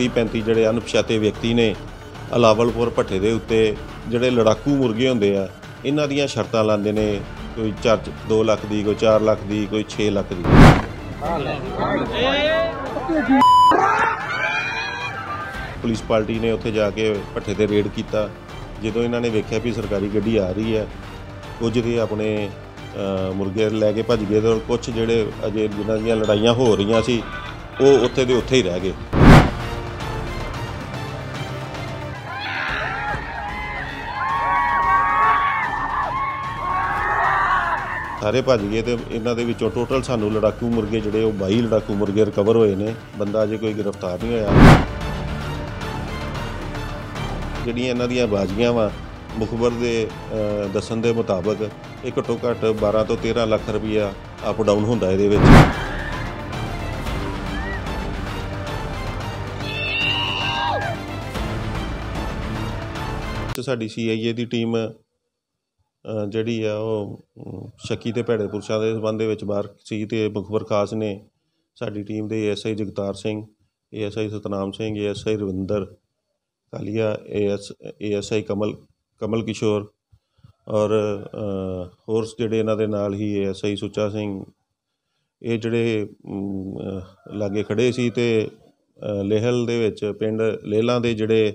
30 35 ਜਿਹੜੇ ਅਣਪਛਾਤੇ ਵਿਅਕਤੀ ਨੇ ਅਲਾਵਲਪੁਰ ਭੱਠੇ ਦੇ ਉੱਤੇ ਜਿਹੜੇ ਲੜਾਕੂ ਮੁਰਗੇ ਹੁੰਦੇ ਆ ਇਹਨਾਂ ਦੀਆਂ ਸ਼ਰਤਾਂ ਲਾਉਂਦੇ ਨੇ ਕੋਈ 2 ਲੱਖ ਦੀ ਕੋਈ 4 ਲੱਖ ਦੀ ਕੋਈ 6 ਲੱਖ ਦੀ ਪੁਲਿਸ ਪਾਰਟੀ ਨੇ ਉੱਥੇ ਜਾ ਕੇ ਭੱਠੇ ਤੇ ਰੇਡ ਕੀਤਾ ਜਦੋਂ ਇਹਨਾਂ ਨੇ ਵੇਖਿਆ ਵੀ ਸਰਕਾਰੀ ਗੱਡੀ ਆ ਰਹੀ ਹੈ ਕੁਝ ਦੇ ਆਪਣੇ ਮੁਰਗੇ ਲੈ ਕੇ ਭੱਜ ਗਏ ਤੇ ਕੁਝ ਜਿਹੜੇ ਅਜੇ ਜਿਨ੍ਹਾਂ ਦੀਆਂ ਲੜਾਈਆਂ ਹੋ ਰਹੀਆਂ ਸੀ ਉਹ ਉੱਥੇ ਦੇ ਉੱਥੇ ਹੀ ਰਹਿ ਗਏ ਸਾਰੇ ਭੱਜ ਗਏ ਤੇ ਇਹਨਾਂ ਦੇ ਵਿੱਚੋਂ ਟੋਟਲ ਸਾਨੂੰ ਲੜਾਕੂ ਮੁਰਗੇ ਜਿਹੜੇ ਉਹ 22 ਲੜਾਕੂ ਮੁਰਗੇ ਰਿਕਵਰ ਹੋਏ ਨੇ ਬੰਦਾ ਅਜੇ ਕੋਈ ਗ੍ਰਿਫਤਾਰ ਨਹੀਂ ਹੋਇਆ ਜਿਹੜੀਆਂ ਇਹਨਾਂ ਦੀਆਂ ਬਾਜ਼ੀਆਂ ਵਾ ਮੁਖਬਰ ਦੇ ਦੱਸਣ ਦੇ ਮੁਤਾਬਕ ਇੱਕ ਟੋਕਟ 12 ਤੋਂ 13 ਲੱਖ ਰੁਪਇਆ ਅਪ ਡਾਊਨ ਹੁੰਦਾ ਇਹਦੇ ਵਿੱਚ ਤੇ ਸਾਡੀ ਸੀਆਈਏ ਦੀ ਟੀਮ ਜਿਹੜੀ ਆ ਉਹ ਸ਼ੱਕੀ ਤੇ ਭੜੇ ਪੁਰਸ਼ਾਂ ਦੇ ਸਬੰਧ ਦੇ ਵਿੱਚ ਬਾਹਰ ਸੀ ਤੇ ਬਖਬਰ ਖਾਸ ਨੇ ਸਾਡੀ ਟੀਮ ਦੇ SI Jagtar Singh SI Satnam Singh SI Ravinder Kalia S SI Kamal Kamal Kishore ਔਰ ਹੋਰ ਜਿਹੜੇ ਇਹਨਾਂ ਦੇ ਨਾਲ ਹੀ ਐਸਆਈ ਸੁੱਚਾ ਸਿੰਘ ਇਹ ਜਿਹੜੇ ਲਾਗੇ ਖੜੇ ਸੀ ਤੇ ਲਹਿਲ ਦੇ ਵਿੱਚ ਪਿੰਡ ਲੇਲਾ ਦੇ ਜਿਹੜੇ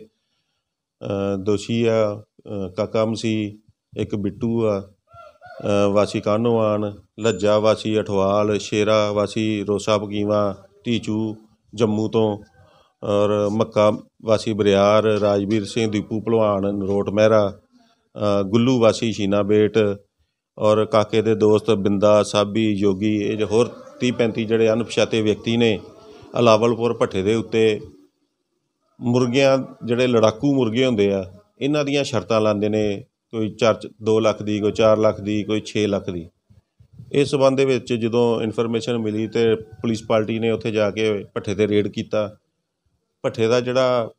ਦੋਸ਼ੀ ਆ ਕਾਕਾ ਮਸੀ ਇੱਕ ਬਿੱਟੂ ਆ ਵਾਸੀ ਕਾਨੋਵਾਨ ਲੱਜਾ ਵਾਸੀ ਅਠਵਾਲ ਸ਼ੇਰਾ ਵਾਸੀ ਰੋਸਾ ਬਕੀਵਾ ਟੀਚੂ ਜੰਮੂ ਤੋਂ ਔਰ ਮੱਕਾ ਵਾਸੀ ਬਰਿਆਰ ਰਾਜਵੀਰ ਸਿੰਘ ਦੀਪੂ ਭਲਵਾਨ ਨਰੋਟ ਮਹਿਰਾ ਗੁੱਲੂ ਵਾਸੀ ਸ਼ੀਨਾਬੇਟ ਔਰ ਕਾਕੇ ਦੇ ਦੋਸਤ ਬਿੰਦਾ ਸਾਬੀ ਯੋਗੀ ਇਹ ਜੋ ਹੋਰ 30 35 ਜਿਹੜੇ ਅਨਪਛਾਤੇ ਵਿਅਕਤੀ ਨੇ ਅਲਾਵਲਪੁਰ ਭੱਠੇ ਦੇ ਉੱਤੇ ਮੁਰਗਿਆਂ ਜਿਹੜੇ ਲੜਾਕੂ ਮੁਰਗੇ ਹੁੰਦੇ ਆ ਇਹਨਾਂ ਦੀਆਂ ਸ਼ਰਤਾਂ ਲਾਉਂਦੇ ਨੇ ਕੋਈ ਚਾਰ 2 ਲੱਖ ਦੀ ਕੋਈ 4 ਲੱਖ ਦੀ ਕੋਈ 6 ਲੱਖ ਦੀ ਇਸ ਸਬੰਧ ਦੇ ਵਿੱਚ ਜਦੋਂ ਇਨਫੋਰਮੇਸ਼ਨ ਮਿਲੀ ਤੇ ਪੁਲਿਸ ਪਾਰਟੀ ਨੇ ਉੱਥੇ ਜਾ ਕੇ ਪੱਠੇ ਤੇ ਰੇਡ ਕੀਤਾ ਪੱਠੇ ਦਾ ਜਿਹੜਾ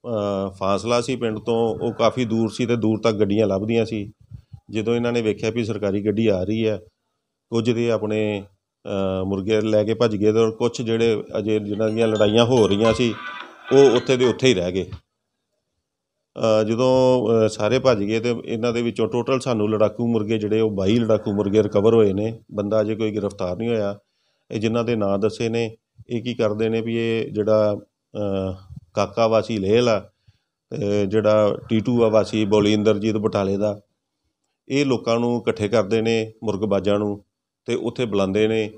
ਫਾਸਲਾ ਸੀ ਪਿੰਡ ਤੋਂ ਉਹ ਕਾਫੀ ਦੂਰ ਸੀ ਤੇ ਦੂਰ ਤੱਕ ਗੱਡੀਆਂ ਲੱਭਦੀਆਂ ਸੀ ਜਦੋਂ ਇਹਨਾਂ ਨੇ ਵੇਖਿਆ ਵੀ ਸਰਕਾਰੀ ਗੱਡੀ ਆ ਰਹੀ ਹੈ ਕੁਝ ਦੇ ਆਪਣੇ ਮੁਰਗੇ ਲੈ ਕੇ ਭੱਜ ਗਏ ਤੇ ਕੁਝ ਜਿਹੜੇ ਅਜੇ ਜਿਨ੍ਹਾਂ ਦੀਆਂ ਲੜਾਈਆਂ ਹੋ ਰਹੀਆਂ ਸੀ ਉਹ ਉੱਥੇ ਦੇ ਉੱਥੇ ਹੀ ਰਹਿ ਗਏ ਜਦੋਂ ਸਾਰੇ ਭੱਜ ਗਏ ਤੇ ਇਹਨਾਂ ਦੇ ਵਿੱਚੋਂ ਟੋਟਲ ਸਾਨੂੰ ਲੜਾਕੂ ਮੁਰਗੇ ਜਿਹੜੇ ਉਹ 22 ਲੜਾਕੂ ਮੁਰਗੇ ਰਿਕਵਰ ਹੋਏ ਨੇ ਬੰਦਾ ਅਜੇ ਕੋਈ ਗ੍ਰਿਫਤਾਰ ਨਹੀਂ ਹੋਇਆ ਇਹ ਜਿਨ੍ਹਾਂ ਦੇ ਨਾਂ ਦੱਸੇ ਨੇ ਇਹ ਕੀ ਕਰਦੇ ਨੇ ਵੀ ਇਹ ਜਿਹੜਾ ਕਾਕਾ ਵਾਸੀ ਲੇਲ ਆ ਤੇ ਜਿਹੜਾ ਟੀਟੂ ਆ ਵਾਸੀ ਬੋਲਿੰਦਰਜੀਤ ਬਟਾਲੇ ਦਾ ਇਹ ਲੋਕਾਂ ਨੂੰ ਇਕੱਠੇ ਕਰਦੇ ਨੇ ਮੁਰਗਬਾਜ਼ਾਂ ਨੂੰ ਤੇ ਉੱਥੇ ਬੁਲਾਉਂਦੇ ਨੇ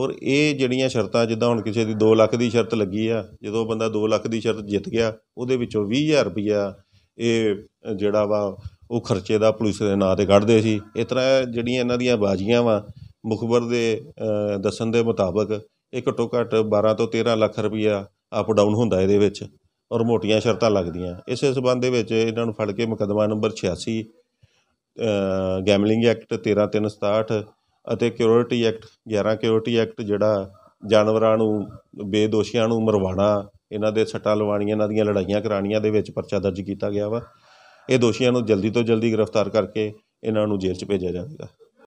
ਔਰ ਇਹ ਜਿਹੜੀਆਂ ਸ਼ਰਤਾਂ ਜਿੱਦਾਂ ਹੁਣ ਕਿਸੇ ਦੀ 2 ਲੱਖ ਦੀ ਸ਼ਰਤ ਲੱਗੀ ਆ ਜਦੋਂ ਬੰਦਾ 2 ਲੱਖ ਦੀ ਸ਼ਰਤ ਜਿੱਤ ਗਿਆ ਉਹਦੇ ਵਿੱਚੋਂ 20000 ਰੁਪਇਆ ਇਹ ਜਿਹੜਾ ਵਾ ਉਹ ਖਰਚੇ ਦਾ ਪੁਲਿਸ ਦੇ ਨਾਂ ਤੇ ਕੱਢਦੇ ਸੀ ਇਸ ਤਰ੍ਹਾਂ ਜਿਹੜੀਆਂ ਇਹਨਾਂ ਦੀਆਂ ਬਾਜ਼ੀਆਂ ਵਾ ਮੁਖਬਰ ਦੇ ਦੱਸਣ ਦੇ ਮੁਤਾਬਕ ਇਹ ਘੱਟੋ ਘੱਟ 12 ਤੋਂ 13 ਲੱਖ ਰੁਪਇਆ ਅਪ ਡਾਊਨ ਹੁੰਦਾ ਇਹਦੇ ਵਿੱਚ ਔਰ ਮੋਟੀਆਂ ਸ਼ਰਤਾਂ ਲੱਗਦੀਆਂ ਇਸੇ ਸਬੰਧ ਦੇ ਵਿੱਚ ਇਹਨਾਂ ਨੂੰ ਫੜ ਕੇ ਮੁਕਦਮਾ ਨੰਬਰ 86 ਗੈਮਲਿੰਗ ਐਕਟ 13367 ਅਤੇ ਕਿਉਰਿਟੀ ਐਕਟ 11 ਕਿਉਰਿਟੀ ਐਕਟ ਜਿਹੜਾ ਜਾਨਵਰਾਂ ਨੂੰ ਬੇਦੋਸ਼ੀਆਂ ਨੂੰ ਮਰਵਾਣਾ ਇਹਨਾਂ ਦੇ ਸੱਟਾਂ ਲਵਾਉਣੀਆਂ ਇਹਨਾਂ ਦੀਆਂ ਲੜਾਈਆਂ ਕਰਾਣੀਆਂ ਦੇ ਵਿੱਚ ਪਰਚਾ ਦਰਜ ਕੀਤਾ ਗਿਆ ਵਾ ਇਹ ਦੋਸ਼ੀਆਂ ਨੂੰ ਜਲਦੀ ਤੋਂ ਜਲਦੀ ਗ੍ਰਿਫਤਾਰ ਕਰਕੇ ਇਹਨਾਂ ਨੂੰ ਜੇਲ੍ਹ 'ਚ ਭੇਜਿਆ ਜਾਵੇਗਾ